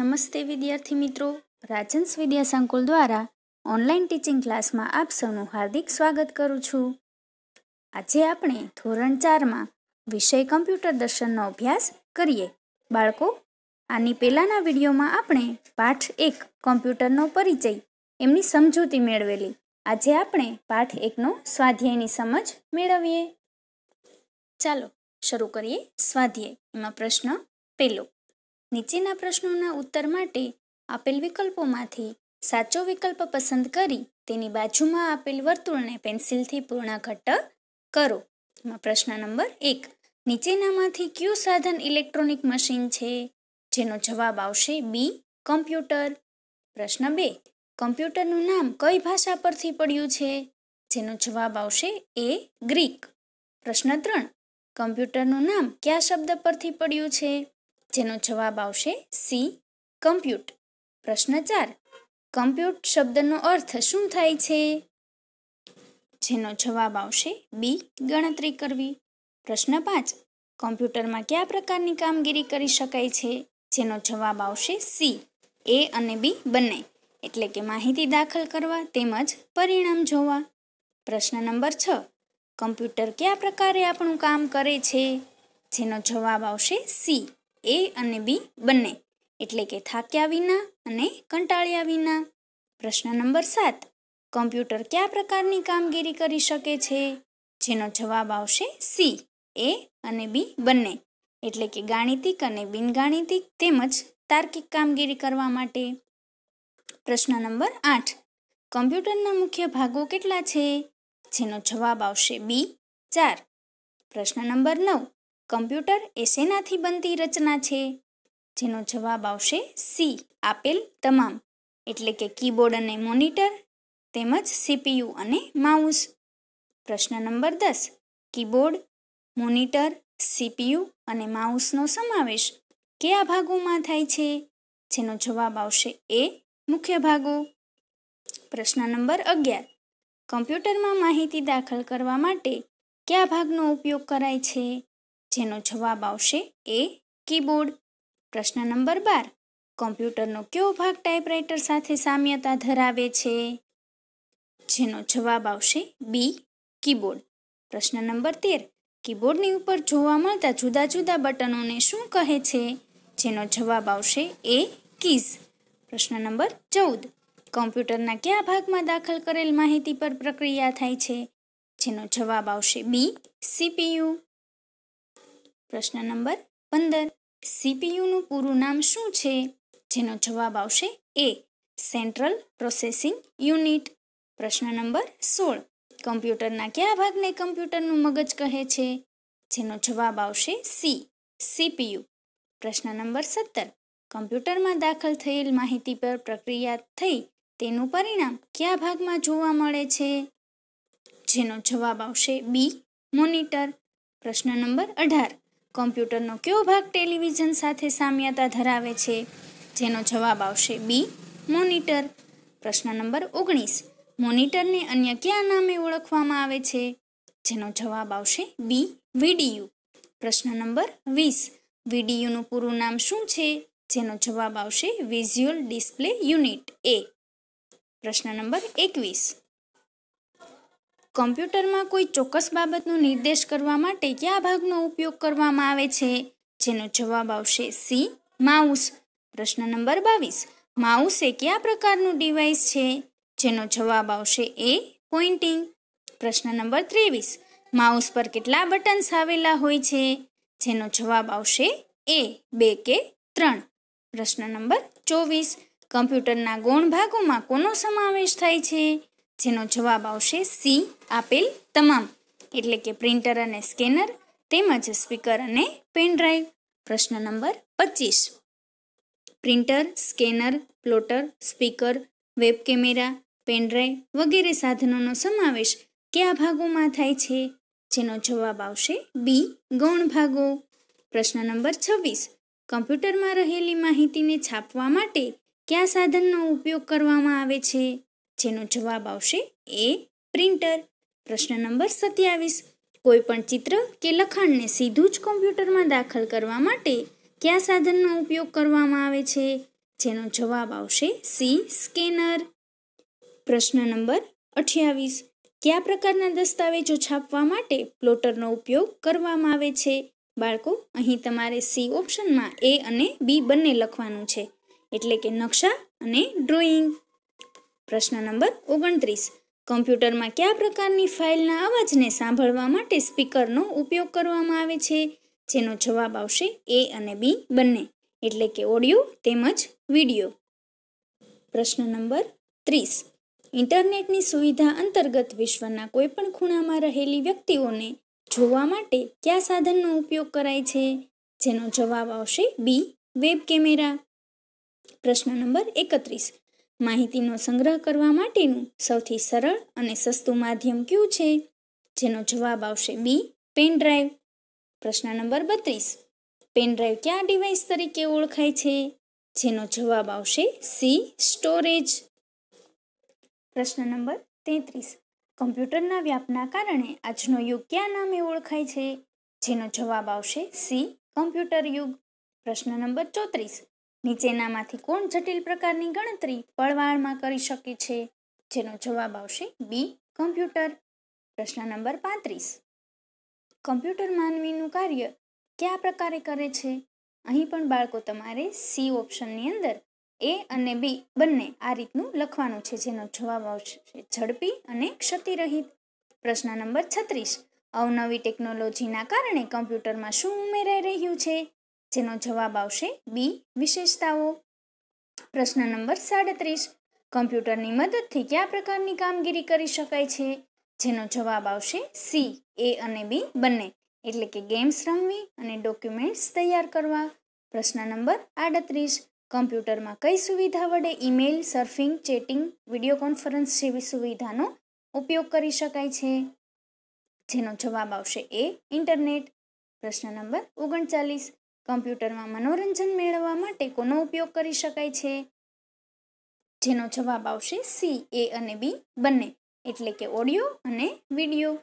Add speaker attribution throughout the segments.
Speaker 1: નમસ્તે વિદ્યાર્થી મિત્રો રાજન્સ વિદ્યા સંકુલ દ્વારા ઓનલાઈન ટીચિંગ ક્લાસમાં આપ સૌનું હાર્દિક સ્વાગત કરું છું આજે આપણે ધોરણ ચારમાં વિષય કમ્પ્યુટર દર્શનનો અભ્યાસ કરીએ બાળકો આની પહેલાંના વિડીયોમાં આપણે પાઠ એક કોમ્પ્યુટરનો પરિચય એમની સમજૂતી મેળવેલી આજે આપણે પાઠ એકનો સ્વાધ્યાયની સમજ મેળવીએ ચાલો શરૂ કરીએ સ્વાધ્યાય એમાં પ્રશ્ન પહેલો નીચેના પ્રશ્નોના ઉત્તર માટે આપેલ વિકલ્પોમાંથી સાચો વિકલ્પ પસંદ કરી તેની બાજુમાં આપેલ વર્તુળને પેન્સિલથી પૂર્ણઘટ્ટ કરો એમાં પ્રશ્ન નંબર એક નીચેનામાંથી કયું સાધન ઇલેક્ટ્રોનિક મશીન છે જેનો જવાબ આવશે બી કમ્પ્યુટર પ્રશ્ન બે કમ્પ્યુટરનું નામ કઈ ભાષા પરથી પડ્યું છે જેનો જવાબ આવશે એ ગ્રીક પ્રશ્ન ત્રણ કમ્પ્યુટરનું નામ કયા શબ્દ પરથી પડ્યું છે જેનો જવાબ આવશે સી કમ્પ્યુટ પ્રશ્ન ચાર કમ્પ્યુટ શબ્દનો અર્થ શું થાય છે જેનો જવાબ આવશે બી ગણતરી કરવી પ્રશ્ન પાંચ કમ્પ્યુટરમાં કયા પ્રકારની કામગીરી કરી શકાય છે જેનો જવાબ આવશે સી એ અને બી બંને એટલે કે માહિતી દાખલ કરવા તેમજ પરિણામ જોવા પ્રશ્ન નંબર છ કમ્પ્યુટર કયા પ્રકારે આપણું કામ કરે છે જેનો જવાબ આવશે સી એ અને બી બંને એટલે કે થાક્યા વિના અને કંટાળ્યા વિના પ્રશ્ન નંબર સાત કમ્પ્યુટર કયા પ્રકારની કામગીરી કરી શકે છે જેનો જવાબ આવશે સી એ અને બી બંને એટલે કે ગાણિતિક અને બિનગાણિતિક તેમજ તાર્કિક કામગીરી કરવા માટે પ્રશ્ન નંબર આઠ કમ્પ્યુટરના મુખ્ય ભાગો કેટલા છે જેનો જવાબ આવશે બી ચાર પ્રશ્ન નંબર નવ કમ્પ્યુટર એ શેનાથી બનતી રચના છે જેનો જવાબ આવશે સી આપેલ તમામ એટલે કે કીબોર્ડ અને મોનિટર તેમજ સીપીયુ અને માઉસ પ્રશ્ન નંબર દસ કીબોર્ડ મોનિટર સીપીયુ અને માઉસનો સમાવેશ કયા ભાગોમાં થાય છે જેનો જવાબ આવશે એ મુખ્ય ભાગો પ્રશ્ન નંબર અગિયાર કમ્પ્યુટરમાં માહિતી દાખલ કરવા માટે કયા ભાગનો ઉપયોગ કરાય છે જેનો જવાબ આવશે એ કીબોર્ડ પ્રશ્ન નંબર બાર કોમ્પ્યુટરનો કયો ભાગ ટાઈપરાઇટર સાથે સામ્યતા ધરાવે છે જેનો જવાબ આવશે બી કીબોર્ડ પ્રશ્ન નંબર તેર કીબોર્ડની ઉપર જોવા મળતા જુદા જુદા બટનોને શું કહે છે જેનો જવાબ આવશે એ કીઝ પ્રશ્ન નંબર ચૌદ કોમ્પ્યુટરના કયા ભાગમાં દાખલ કરેલ માહિતી પર પ્રક્રિયા થાય છે જેનો જવાબ આવશે બી સીપીયુ પ્રશ્ન નંબર પંદર સીપીયુનું પૂરું નામ શું છે જેનો જવાબ આવશે એ સેન્ટ્રલ પ્રોસેસિંગ યુનિટ પ્રશ્ન નંબર સોળ કમ્પ્યુટરના કયા ભાગને કમ્પ્યુટરનું મગજ કહે છે જેનો જવાબ આવશે સી સીપીયુ પ્રશ્ન નંબર સત્તર કમ્પ્યુટરમાં દાખલ થયેલ માહિતી પર પ્રક્રિયા થઈ તેનું પરિણામ કયા ભાગમાં જોવા મળે છે જેનો જવાબ આવશે બી મોનિટર પ્રશ્ન નંબર અઢાર કોમ્પ્યુટરનો કયો ભાગ ટેલિવિઝન સાથે સામ્યતા ધરાવે છે જેનો જવાબ આવશે બી મોનિટર પ્રશ્ન નંબર ઓગણીસ મોનિટરને અન્ય કયા નામે ઓળખવામાં આવે છે જેનો જવાબ આવશે બી વીડીયુ પ્રશ્ન નંબર વીસ વીડીયુનું પૂરું નામ શું છે જેનો જવાબ આવશે વિઝ્યુઅલ ડિસ્પ્લે યુનિટ એ પ્રશ્ન નંબર એકવીસ કમ્પ્યુટરમાં કોઈ ચોક્કસ બાબતનો નિર્દેશ કરવા માટે કયા ભાગનો ઉપયોગ કરવામાં આવે છે જેનો જવાબ આવશે સી માઉસ પ્રશ્ન નંબર બાવીસ માઉસ એ કયા પ્રકારનું ડિવાઇસ છે જેનો જવાબ આવશે એ પોઇન્ટિંગ પ્રશ્ન નંબર ત્રેવીસ માઉસ પર કેટલા બટન્સ આવેલા હોય છે જેનો જવાબ આવશે એ બે કે ત્રણ પ્રશ્ન નંબર ચોવીસ કમ્પ્યુટરના ગૌણ ભાગોમાં કોનો સમાવેશ થાય છે જેનો જવાબ આવશે સી આપેલ તમામ એટલે કે પ્રિન્ટર અને સ્કેનર તેમજ સ્પીકર અને પેનડ્રાઈવ પ્રશ્ન નંબર પચીસ printer scanner plotter speaker web camera pen drive વગેરે સાધનોનો સમાવેશ કયા ભાગોમાં થાય છે જેનો જવાબ આવશે બી ગૌણ ભાગો પ્રશ્ન નંબર છવ્વીસ કમ્પ્યુટરમાં રહેલી માહિતીને છાપવા માટે કયા સાધનનો ઉપયોગ કરવામાં આવે છે જેનો જવાબ આવશે એ પ્રિન્ટર પ્રશ્ન નંબર સત્યાવીસ કોઈપણ ચિત્ર કે લખાણને સીધું જ કોમ્પ્યુટરમાં દાખલ કરવા માટે કયા સાધનનો ઉપયોગ કરવામાં આવે છે જેનો જવાબ આવશે સી સ્કેનર પ્રશ્ન નંબર અઠ્યાવીસ કયા પ્રકારના દસ્તાવેજો છાપવા માટે પ્લોટરનો ઉપયોગ કરવામાં આવે છે બાળકો અહીં તમારે સી ઓપ્શનમાં એ અને બી બંને લખવાનું છે એટલે કે નકશા અને ડ્રોઈંગ પ્રશ્ન નંબર ઓગણત્રીસ કમ્પ્યુટરમાં કયા પ્રકારની ફાઇલના અવાજને સાંભળવા માટે સ્પીકરનો ઉપયોગ કરવામાં આવે છે જેનો જવાબ આવશે એ અને બી બંને એટલે કે ઓડિયો તેમજ વિડીયો પ્રશ્ન નંબર ત્રીસ ઇન્ટરનેટની સુવિધા અંતર્ગત વિશ્વના કોઈપણ ખૂણામાં રહેલી વ્યક્તિઓને જોવા માટે કયા સાધનનો ઉપયોગ કરાય છે જેનો જવાબ આવશે બી વેબ કેમેરા પ્રશ્ન નંબર એકત્રીસ માહિતીનો સંગ્રહ કરવા માટેનું સૌથી સરળ અને સસ્તું માધ્યમ કયું છે જેનો જવાબ આવશે બી પેન ડ્રાઈવ પ્રશ્ન નંબર બત્રીસ પેન ડ્રાઈવ કયા ડિવાઇસ તરીકે ઓળખાય છે જેનો જવાબ આવશે સી સ્ટોરેજ પ્રશ્ન નંબર તેત્રીસ કમ્પ્યુટરના વ્યાપના કારણે આજનો યુગ કયા નામે ઓળખાય છે જેનો જવાબ આવશે સી કમ્પ્યુટર યુગ પ્રશ્ન નંબર ચોત્રીસ નીચેનામાંથી કોણ જટિલ પ્રકારની ગણતરી પળવાળમાં કરી શકે છે જેનો જવાબ આવશે બી કમ્પ્યુટર પ્રશ્ન નંબર પાંત્રીસ કમ્પ્યુટર માનવીનું કાર્ય કયા પ્રકારે કરે છે અહીં પણ બાળકો તમારે સી ઓપ્શનની અંદર એ અને બી બંને આ રીતનું લખવાનું છે જેનો જવાબ આવશે ઝડપી અને ક્ષતિરહિત પ્રશ્ન નંબર છત્રીસ અવનવી ટેકનોલોજીના કારણે કમ્પ્યુટરમાં શું ઉમેરાઈ રહ્યું છે જેનો જવાબ આવશે બી વિશેષતાઓ પ્રશ્ન નંબર સાડત્રીસ કમ્પ્યુટરની મદદથી કયા પ્રકારની કામગીરી કરી શકાય છે જેનો જવાબ આવશે સી એ અને બી બંને એટલે કે ગેમ્સ રમવી અને ડોક્યુમેન્ટ્સ તૈયાર કરવા પ્રશ્ન નંબર આડત્રીસ કમ્પ્યુટરમાં કઈ સુવિધા વડે email surfing chatting video conference જેવી સુવિધાનો ઉપયોગ કરી શકાય છે જેનો જવાબ આવશે એ ઇન્ટરનેટ પ્રશ્ન નંબર ઓગણચાલીસ કમ્પ્યુટરમાં મનોરંજન મેળવવા માટે કોનો ઉપયોગ કરી શકાય છે જેનો જવાબ આવશે સી એ અને બી બંને એટલે કે ઓડિયો અને વિડીયો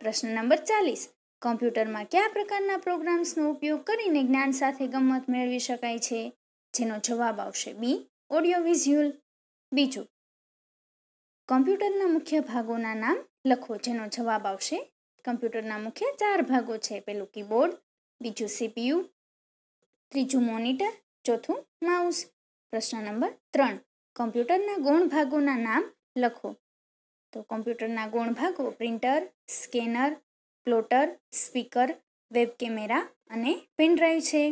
Speaker 1: પ્રશ્ન નંબર ચાલીસ કમ્પ્યુટરમાં કયા પ્રકારના પ્રોગ્રામ્સનો ઉપયોગ કરીને જ્ઞાન સાથે ગમત મેળવી શકાય છે જેનો જવાબ આવશે બી ઓડિયો વિઝ્યુઅલ બીજું કમ્પ્યુટરના મુખ્ય ભાગોના નામ લખો જેનો જવાબ આવશે કમ્પ્યુટરના મુખ્ય ચાર ભાગો છે પેલું કીબોર્ડ બીજું સીપીયુ ત્રીજું મોનિટર ચોથું માઉસ પ્રશ્ન નંબર ત્રણ કોમ્પ્યુટરના ગુણભાગોના નામ લખો તો કોમ્પ્યુટરના ગુણભાગો printer scanner plotter speaker web camera અને પેનડ્રાઈવ છે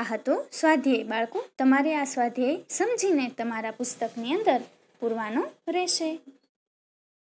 Speaker 1: આ હતો સ્વાધ્યાય બાળકો તમારે આ સ્વાધ્યાય સમજીને તમારા પુસ્તકની અંદર પૂરવાનો રહેશે